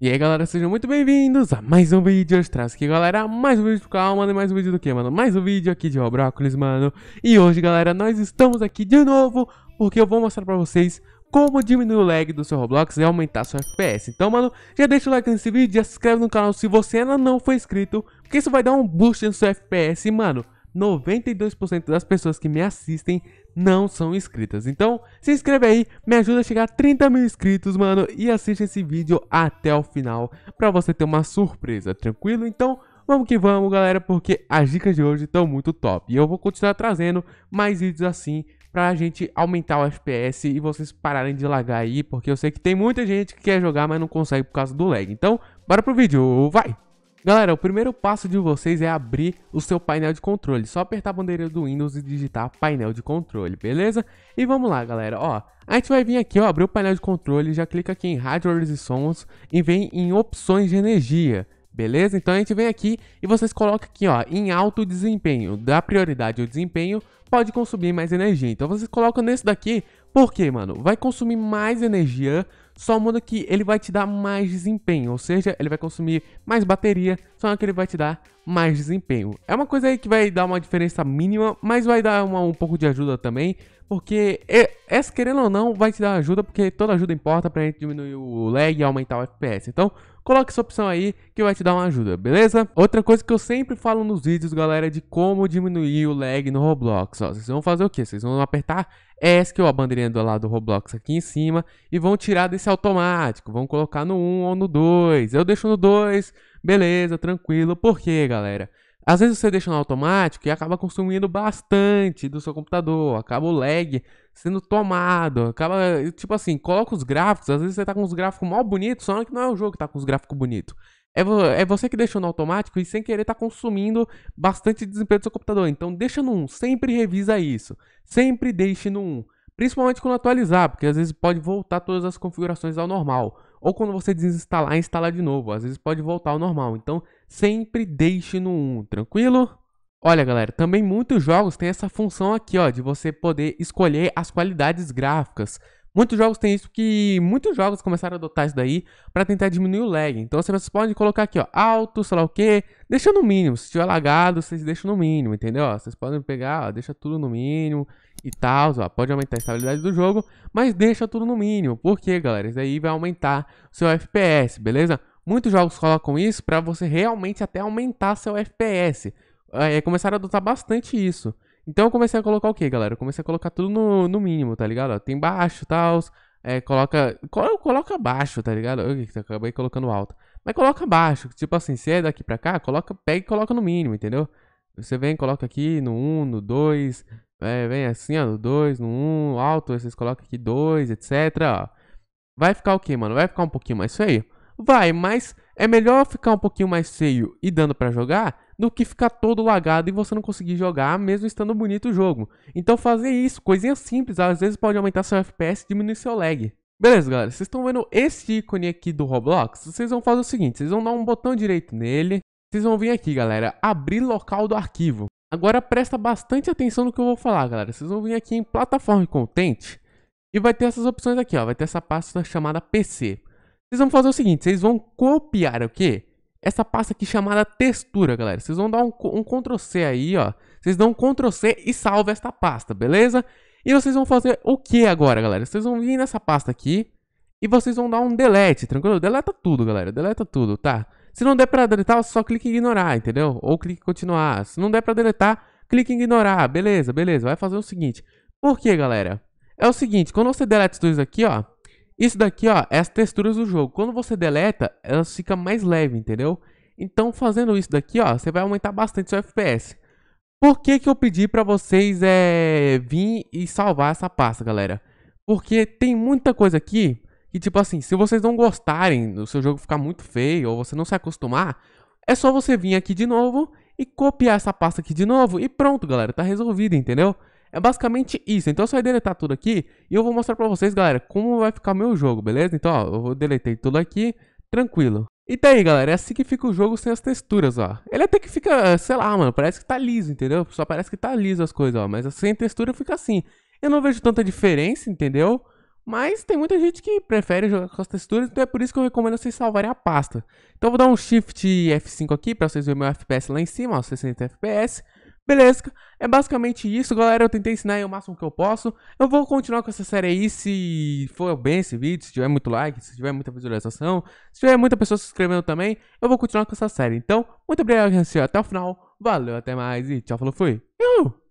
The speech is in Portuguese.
E aí galera, sejam muito bem-vindos a mais um vídeo, eu traço aqui galera, mais um vídeo pro canal, mano, mais um vídeo do que, mano? Mais um vídeo aqui de Robrócolis, mano, e hoje galera, nós estamos aqui de novo, porque eu vou mostrar pra vocês como diminuir o lag do seu Roblox e aumentar seu FPS. Então, mano, já deixa o like nesse vídeo, já se inscreve no canal se você ainda não foi inscrito, porque isso vai dar um boost no seu FPS, mano. 92% das pessoas que me assistem não são inscritas. Então, se inscreve aí, me ajuda a chegar a 30 mil inscritos, mano, e assiste esse vídeo até o final para você ter uma surpresa, tranquilo? Então, vamos que vamos, galera, porque as dicas de hoje estão muito top. E eu vou continuar trazendo mais vídeos assim pra gente aumentar o FPS e vocês pararem de lagar aí, porque eu sei que tem muita gente que quer jogar, mas não consegue por causa do lag. Então, bora pro vídeo, vai! Galera, o primeiro passo de vocês é abrir o seu painel de controle. Só apertar a bandeira do Windows e digitar painel de controle, beleza? E vamos lá, galera, ó. A gente vai vir aqui, ó, abrir o painel de controle, já clica aqui em hardwares e sons e vem em opções de energia. Beleza? Então a gente vem aqui e vocês colocam aqui, ó, em alto desempenho. Dá prioridade ao desempenho, pode consumir mais energia. Então vocês colocam nesse daqui por quê, mano? Vai consumir mais energia, só muda que ele vai te dar mais desempenho, ou seja, ele vai consumir mais bateria, só que ele vai te dar mais desempenho. É uma coisa aí que vai dar uma diferença mínima, mas vai dar uma, um pouco de ajuda também, porque essa, querendo ou não, vai te dar ajuda, porque toda ajuda importa pra gente diminuir o lag e aumentar o FPS. Então, coloque essa opção aí que vai te dar uma ajuda, beleza? Outra coisa que eu sempre falo nos vídeos, galera, é de como diminuir o lag no Roblox. Ó, vocês vão fazer o quê? Vocês vão apertar S, que é a bandeirinha do lado do Roblox aqui em cima, e vão tirar desse automático. Vão colocar no 1 ou no 2. Eu deixo no 2, beleza, tranquilo. Por quê, galera? Às vezes você deixa no automático e acaba consumindo bastante do seu computador, acaba o lag sendo tomado, acaba, tipo assim, coloca os gráficos, às vezes você tá com os gráficos mal bonitos, só que não é o jogo que tá com os gráficos bonitos. É, vo é você que deixou no automático e sem querer tá consumindo bastante desempenho do seu computador. Então deixa no 1, sempre revisa isso. Sempre deixe no 1. Principalmente quando atualizar, porque às vezes pode voltar todas as configurações ao normal. Ou quando você desinstalar, instalar de novo. Às vezes pode voltar ao normal. Então, sempre deixe no 1, tranquilo? Olha, galera, também muitos jogos têm essa função aqui, ó, de você poder escolher as qualidades gráficas. Muitos jogos têm isso que muitos jogos começaram a adotar isso daí para tentar diminuir o lag. Então vocês podem colocar aqui, ó, alto, sei lá o que, deixa no mínimo. Se tiver lagado, vocês deixam no mínimo, entendeu? Ó, vocês podem pegar, ó, deixa tudo no mínimo e tal, ó, pode aumentar a estabilidade do jogo, mas deixa tudo no mínimo. porque galera? Isso aí vai aumentar o seu FPS, beleza? Muitos jogos colocam isso para você realmente até aumentar seu FPS. É, começaram a adotar bastante isso. Então eu comecei a colocar o que, galera? Eu comecei a colocar tudo no, no mínimo, tá ligado? tem baixo e tal. É, coloca. Coloca baixo, tá ligado? Eu tá, acabei colocando alto. Mas coloca baixo. Tipo assim, se é daqui pra cá, coloca, pega e coloca no mínimo, entendeu? Você vem, coloca aqui no 1, um, no 2. É, vem assim, ó, no 2, no 1, um, alto, vocês colocam aqui 2, etc. Ó. Vai ficar o que, mano? Vai ficar um pouquinho mais feio? Vai, mas é melhor ficar um pouquinho mais feio e dando para jogar do que ficar todo lagado e você não conseguir jogar, mesmo estando bonito o jogo. Então fazer isso, coisinha simples, às vezes pode aumentar seu FPS e diminuir seu lag. Beleza, galera, vocês estão vendo esse ícone aqui do Roblox? Vocês vão fazer o seguinte, vocês vão dar um botão direito nele, vocês vão vir aqui, galera, abrir local do arquivo. Agora presta bastante atenção no que eu vou falar, galera. Vocês vão vir aqui em plataforma e content e vai ter essas opções aqui, ó. Vai ter essa pasta chamada PC. Vocês vão fazer o seguinte, vocês vão copiar o quê? essa pasta aqui chamada textura, galera. Vocês vão dar um, um Ctrl C aí, ó. Vocês dão um Ctrl C e salva esta pasta, beleza? E vocês vão fazer o que agora, galera? Vocês vão vir nessa pasta aqui e vocês vão dar um delete, tranquilo? Deleta tudo, galera. Deleta tudo, tá? Se não der pra deletar, só clique em ignorar, entendeu? Ou clique em continuar. Se não der pra deletar, clique em ignorar. Beleza, beleza. Vai fazer o seguinte. Por quê, galera? É o seguinte, quando você deleta os dois aqui, ó. Isso daqui, ó, é as texturas do jogo. Quando você deleta, elas ficam mais leve, entendeu? Então, fazendo isso daqui, ó, você vai aumentar bastante seu FPS. Por que, que eu pedi para vocês é, vir e salvar essa pasta, galera? Porque tem muita coisa aqui que, tipo assim, se vocês não gostarem do seu jogo ficar muito feio ou você não se acostumar, é só você vir aqui de novo e copiar essa pasta aqui de novo e pronto, galera, tá resolvido, entendeu? É basicamente isso. Então você só deletar tudo aqui e eu vou mostrar pra vocês, galera, como vai ficar meu jogo, beleza? Então, ó, eu vou deletei tudo aqui, tranquilo. E tá aí, galera, é assim que fica o jogo sem as texturas, ó. Ele até que fica, eh, sei lá, mano, parece que tá liso, entendeu? Só parece que tá liso as coisas, ó, mas sem textura fica assim. Eu não vejo tanta diferença, entendeu? Mas tem muita gente que prefere jogar com as texturas, então é por isso que eu recomendo vocês salvarem a pasta. Então eu vou dar um Shift F5 aqui para vocês verem meu FPS lá em cima, ó, 60 FPS. Beleza, é basicamente isso, galera. Eu tentei ensinar aí o máximo que eu posso. Eu vou continuar com essa série aí se for bem esse vídeo, se tiver muito like, se tiver muita visualização, se tiver muita pessoa se inscrevendo também, eu vou continuar com essa série. Então, muito obrigado, até o final. Valeu, até mais e tchau, falou, fui.